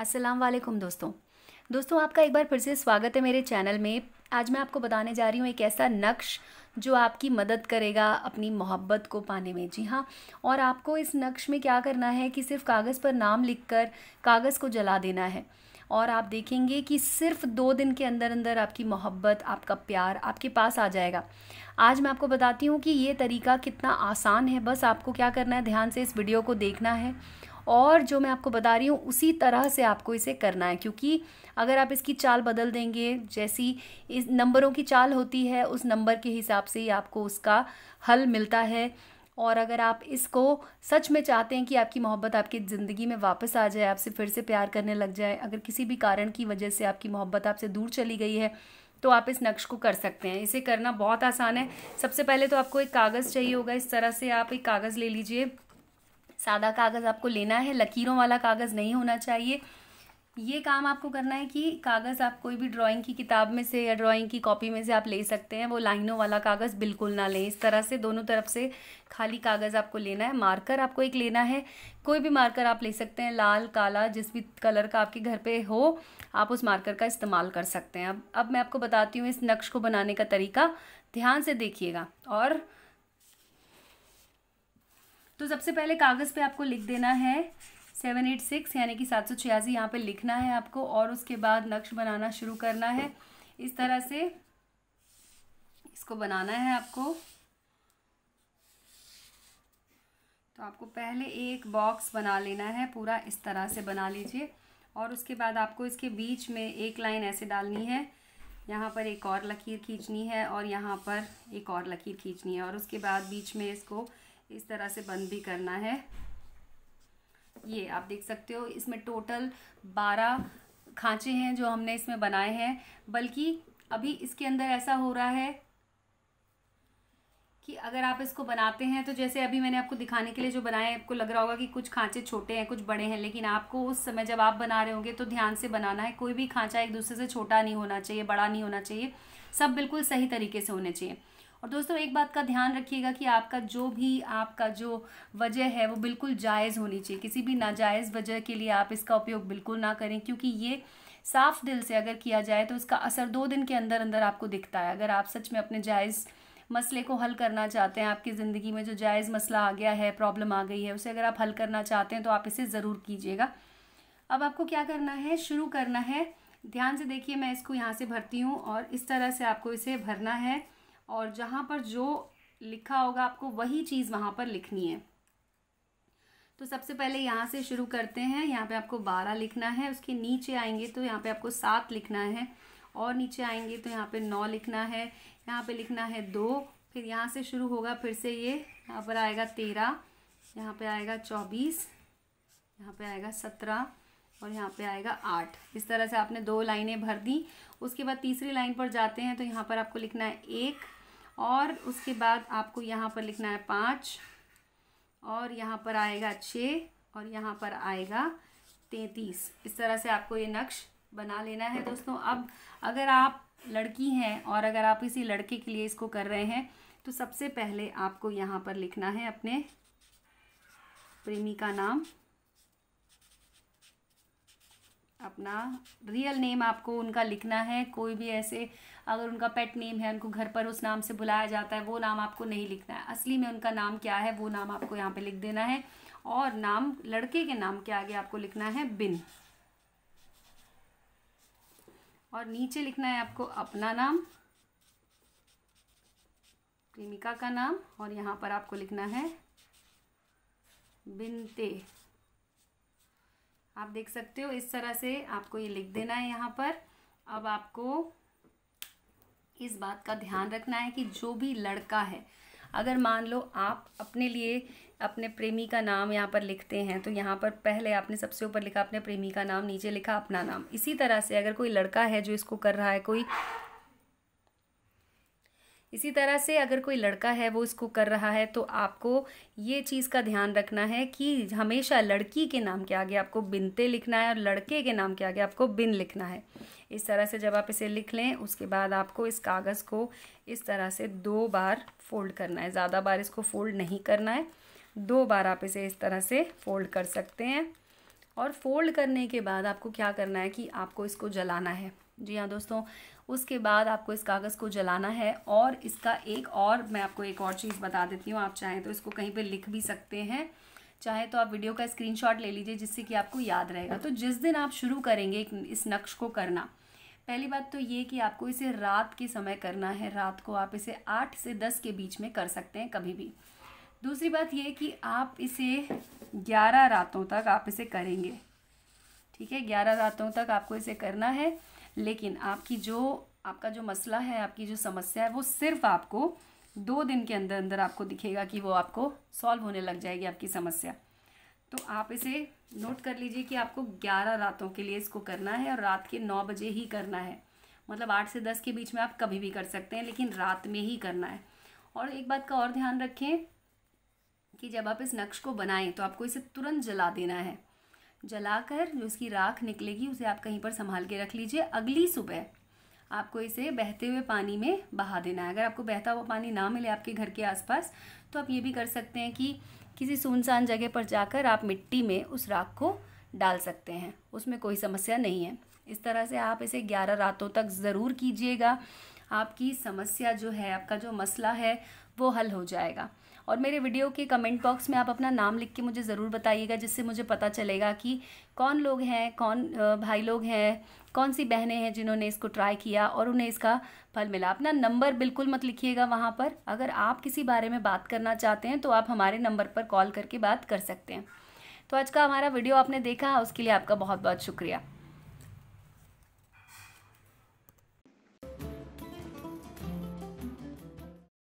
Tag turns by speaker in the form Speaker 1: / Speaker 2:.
Speaker 1: अस्सलाम वालेकुम दोस्तों दोस्तों आपका एक बार फिर से स्वागत है मेरे चैनल में आज मैं आपको बताने जा रही हूँ एक ऐसा नक्श जो आपकी मदद करेगा अपनी मोहब्बत को पाने में जी हाँ और आपको इस नक्श में क्या करना है कि सिर्फ कागज़ पर नाम लिखकर कागज़ को जला देना है और आप देखेंगे कि सिर्फ दो दिन के अंदर अंदर आपकी मोहब्बत आपका प्यार आपके पास आ जाएगा आज मैं आपको बताती हूँ कि ये तरीका कितना आसान है बस आपको क्या करना है ध्यान से इस वीडियो को देखना है और जो मैं आपको बता रही हूँ उसी तरह से आपको इसे करना है क्योंकि अगर आप इसकी चाल बदल देंगे जैसी इस नंबरों की चाल होती है उस नंबर के हिसाब से ही आपको उसका हल मिलता है और अगर आप इसको सच में चाहते हैं कि आपकी मोहब्बत आपकी ज़िंदगी में वापस आ जाए आपसे फिर से प्यार करने लग जाए अगर किसी भी कारण की वजह से आपकी मोहब्बत आपसे दूर चली गई है तो आप इस नक्श को कर सकते हैं इसे करना बहुत आसान है सबसे पहले तो आपको एक कागज़ चाहिए होगा इस तरह से आप एक कागज़ ले लीजिए सादा कागज़ आपको लेना है लकीरों वाला कागज़ नहीं होना चाहिए ये काम आपको करना है कि कागज़ आप कोई भी ड्राइंग की किताब में से या ड्राइंग की कॉपी में से आप ले सकते हैं वो लाइनों वाला कागज़ बिल्कुल ना लें इस तरह से दोनों तरफ से खाली कागज़ आपको लेना है मार्कर आपको एक लेना है कोई भी मार्कर आप ले सकते हैं लाल काला जिस भी कलर का आपके घर पे हो आप उस मार्कर का इस्तेमाल कर सकते हैं अब अब मैं आपको बताती हूँ इस नक्श को बनाने का तरीका ध्यान से देखिएगा और तो सबसे पहले कागज़ पे आपको लिख देना है सेवन एट सिक्स यानी कि सात सौ छियासी यहाँ पर लिखना है आपको और उसके बाद नक्श बनाना शुरू करना है इस तरह से इसको बनाना है आपको तो आपको पहले एक बॉक्स बना लेना है पूरा इस तरह से बना लीजिए और उसके बाद आपको इसके बीच में एक लाइन ऐसे डालनी है यहाँ पर एक और लकीर खींचनी है और यहाँ पर एक और लकीर खींचनी है और उसके बाद बीच में इसको इस तरह से बंद भी करना है ये आप देख सकते हो इसमें टोटल बारह खांचे हैं जो हमने इसमें बनाए हैं बल्कि अभी इसके अंदर ऐसा हो रहा है कि अगर आप इसको बनाते हैं तो जैसे अभी मैंने आपको दिखाने के लिए जो बनाए आपको लग रहा होगा कि कुछ खांचे छोटे हैं कुछ बड़े हैं लेकिन आपको उस समय जब आप बना रहे होंगे तो ध्यान से बनाना है कोई भी खांचा एक दूसरे से छोटा नहीं होना चाहिए बड़ा नहीं होना चाहिए सब बिल्कुल सही तरीके से होने चाहिए और दोस्तों एक बात का ध्यान रखिएगा कि आपका जो भी आपका जो वजह है वो बिल्कुल जायज़ होनी चाहिए किसी भी नाजायज़ वजह के लिए आप इसका उपयोग बिल्कुल ना करें क्योंकि ये साफ़ दिल से अगर किया जाए तो इसका असर दो दिन के अंदर अंदर आपको दिखता है अगर आप सच में अपने जायज़ मसले को हल करना चाहते हैं आपकी ज़िंदगी में जो जायज़ मसला आ गया है प्रॉब्लम आ गई है उसे अगर आप हल करना चाहते हैं तो आप इसे ज़रूर कीजिएगा अब आपको क्या करना है शुरू करना है ध्यान से देखिए मैं इसको यहाँ से भरती हूँ और इस तरह से आपको इसे भरना है और जहाँ पर जो लिखा होगा आपको वही चीज़ वहाँ पर लिखनी है तो सबसे पहले यहाँ से शुरू करते हैं यहाँ पे आपको बारह लिखना है उसके नीचे आएंगे तो यहाँ पे आपको सात लिखना है और नीचे आएंगे तो यहाँ पे नौ लिखना है यहाँ पे लिखना है दो फिर यहाँ से शुरू होगा फिर से ये यहाँ पर आएगा तेरह यहाँ पे आएगा चौबीस यहाँ पे आएगा सत्रह और यहाँ पे आएगा आठ इस तरह से आपने दो लाइनें भर दी उसके बाद तीसरी लाइन पर जाते हैं तो यहाँ पर आपको लिखना है एक और उसके बाद आपको यहाँ पर लिखना है पाँच और यहाँ पर आएगा छः और यहाँ पर आएगा तैंतीस इस तरह से आपको ये नक्श बना लेना है दोस्तों अब अगर आप लड़की हैं और अगर आप इसी लड़के के लिए इसको कर रहे हैं तो सबसे पहले आपको यहाँ पर लिखना है अपने प्रेमी का नाम अपना रियल नेम आपको उनका लिखना है कोई भी ऐसे अगर उनका पेट नेम है उनको घर पर उस नाम से बुलाया जाता है वो नाम आपको नहीं लिखना है असली में उनका नाम क्या है वो नाम आपको यहाँ पे लिख देना है और नाम लड़के के नाम के आगे आपको लिखना है बिन और नीचे लिखना है आपको अपना नाम प्रेमिका का नाम और यहाँ पर आपको लिखना है बिनते आप देख सकते हो इस तरह से आपको ये लिख देना है यहाँ पर अब आपको इस बात का ध्यान रखना है कि जो भी लड़का है अगर मान लो आप अपने लिए अपने प्रेमी का नाम यहाँ पर लिखते हैं तो यहाँ पर पहले आपने सबसे ऊपर लिखा अपने प्रेमी का नाम नीचे लिखा अपना नाम इसी तरह से अगर कोई लड़का है जो इसको कर रहा है कोई इसी तरह से अगर कोई लड़का है वो इसको कर रहा है तो आपको ये चीज़ का ध्यान रखना है कि हमेशा लड़की के नाम के आगे आपको बिनते लिखना है और लड़के के नाम के आगे आपको बिन लिखना है इस तरह से जब आप इसे लिख लें उसके बाद आपको इस कागज़ को इस तरह से दो बार फोल्ड करना है ज़्यादा बार इसको फोल्ड नहीं करना है दो बार आप इसे इस तरह से फोल्ड कर सकते हैं और फोल्ड करने के बाद आपको क्या करना है कि आपको इसको जलाना है जी हाँ दोस्तों उसके बाद आपको इस कागज़ को जलाना है और इसका एक और मैं आपको एक और चीज़ बता देती हूँ आप चाहें तो इसको कहीं पर लिख भी सकते हैं चाहे तो आप वीडियो का स्क्रीनशॉट ले लीजिए जिससे कि आपको याद रहेगा तो जिस दिन आप शुरू करेंगे इस नक्श को करना पहली बात तो ये कि आपको इसे रात के समय करना है रात को आप इसे आठ से दस के बीच में कर सकते हैं कभी भी दूसरी बात ये कि आप इसे ग्यारह रातों तक आप इसे करेंगे ठीक है ग्यारह रातों तक आपको इसे करना है लेकिन आपकी जो आपका जो मसला है आपकी जो समस्या है वो सिर्फ आपको दो दिन के अंदर अंदर आपको दिखेगा कि वो आपको सॉल्व होने लग जाएगी आपकी समस्या तो आप इसे नोट कर लीजिए कि आपको ग्यारह रातों के लिए इसको करना है और रात के नौ बजे ही करना है मतलब आठ से दस के बीच में आप कभी भी कर सकते हैं लेकिन रात में ही करना है और एक बात का और ध्यान रखें कि जब आप इस नक्श को बनाएं तो आपको इसे तुरंत जला देना है जलाकर जो इसकी राख निकलेगी उसे आप कहीं पर संभाल के रख लीजिए अगली सुबह आपको इसे बहते हुए पानी में बहा देना है अगर आपको बहता हुआ पानी ना मिले आपके घर के आसपास तो आप ये भी कर सकते हैं कि किसी सुनसान जगह पर जाकर आप मिट्टी में उस राख को डाल सकते हैं उसमें कोई समस्या नहीं है इस तरह से आप इसे ग्यारह रातों तक ज़रूर कीजिएगा आपकी समस्या जो है आपका जो मसला है वो हल हो जाएगा और मेरे वीडियो के कमेंट बॉक्स में आप अपना नाम लिख के मुझे ज़रूर बताइएगा जिससे मुझे पता चलेगा कि कौन लोग हैं कौन भाई लोग हैं कौन सी बहनें हैं जिन्होंने इसको ट्राई किया और उन्हें इसका फल मिला अपना नंबर बिल्कुल मत लिखिएगा वहाँ पर अगर आप किसी बारे में बात करना चाहते हैं तो आप हमारे नंबर पर कॉल करके बात कर सकते हैं तो आज का हमारा वीडियो आपने देखा उसके लिए आपका बहुत बहुत शुक्रिया